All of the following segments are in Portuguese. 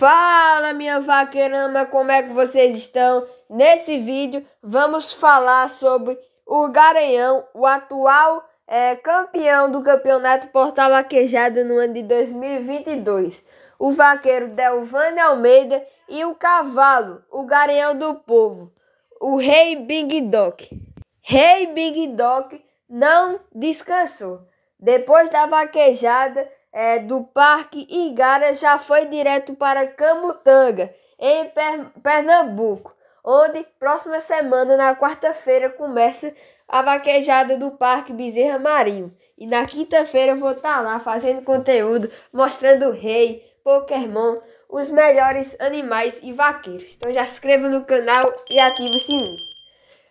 Fala minha vaquerama, como é que vocês estão? Nesse vídeo vamos falar sobre o Garanhão, o atual é, campeão do campeonato Portal Vaquejado no ano de 2022. O vaqueiro Delvane Almeida e o cavalo, o Garanhão do Povo, o Rei Big Doc. Rei Big Doc não descansou. Depois da vaquejada, é, do Parque Igara já foi direto para Camutanga, em per Pernambuco, onde próxima semana, na quarta-feira, começa a vaquejada do Parque Bezerra Marinho. E na quinta-feira eu vou estar tá lá fazendo conteúdo, mostrando o rei, Pokémon, os melhores animais e vaqueiros. Então já se inscreva no canal e ative o sininho.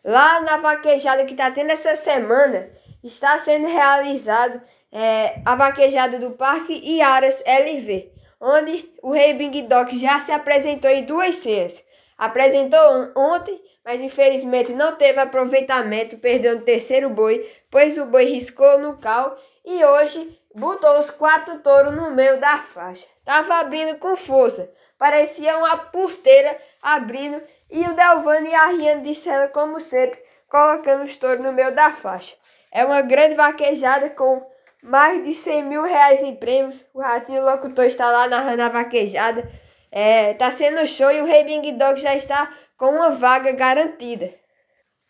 Lá na vaquejada que está tendo essa semana, está sendo realizado é, a vaquejada do Parque e áreas LV, onde o Rei Bing Dog já se apresentou em duas cenas. Apresentou ontem, mas infelizmente não teve aproveitamento, perdendo o terceiro boi, pois o boi riscou no cal e hoje botou os quatro touros no meio da faixa. Tava abrindo com força, parecia uma porteira abrindo e o Delvano e a Rihanna disseram como sempre, colocando os touros no meio da faixa. É uma grande vaquejada com mais de 100 mil reais em prêmios. O Ratinho Locutor está lá narrando a vaquejada. É, tá sendo show e o Rei Bing Dog já está com uma vaga garantida.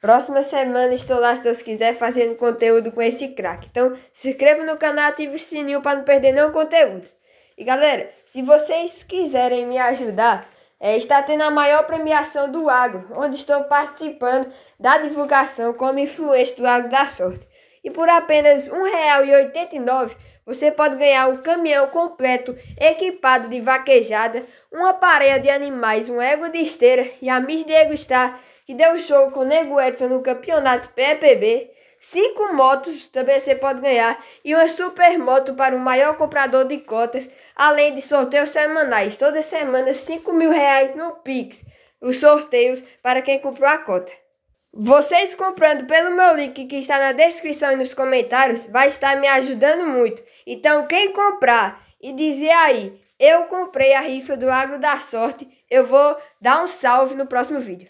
Próxima semana estou lá, se Deus quiser, fazendo conteúdo com esse craque. Então, se inscreva no canal, ative o sininho para não perder nenhum conteúdo. E galera, se vocês quiserem me ajudar, é, está tendo a maior premiação do Agro, onde estou participando da divulgação como influência do Agro da Sorte. E por apenas R$ 1,89 você pode ganhar um caminhão completo equipado de vaquejada, uma parelha de animais, um ego de esteira e a Miss Diego Star, que deu show com o Nego Edson no campeonato PPB. Cinco motos também você pode ganhar e uma super moto para o maior comprador de cotas, além de sorteios semanais, toda semana 5 mil reais no Pix, os sorteios para quem comprou a cota. Vocês comprando pelo meu link que está na descrição e nos comentários vai estar me ajudando muito. Então, quem comprar e dizer aí, eu comprei a rifa do Agro da Sorte, eu vou dar um salve no próximo vídeo.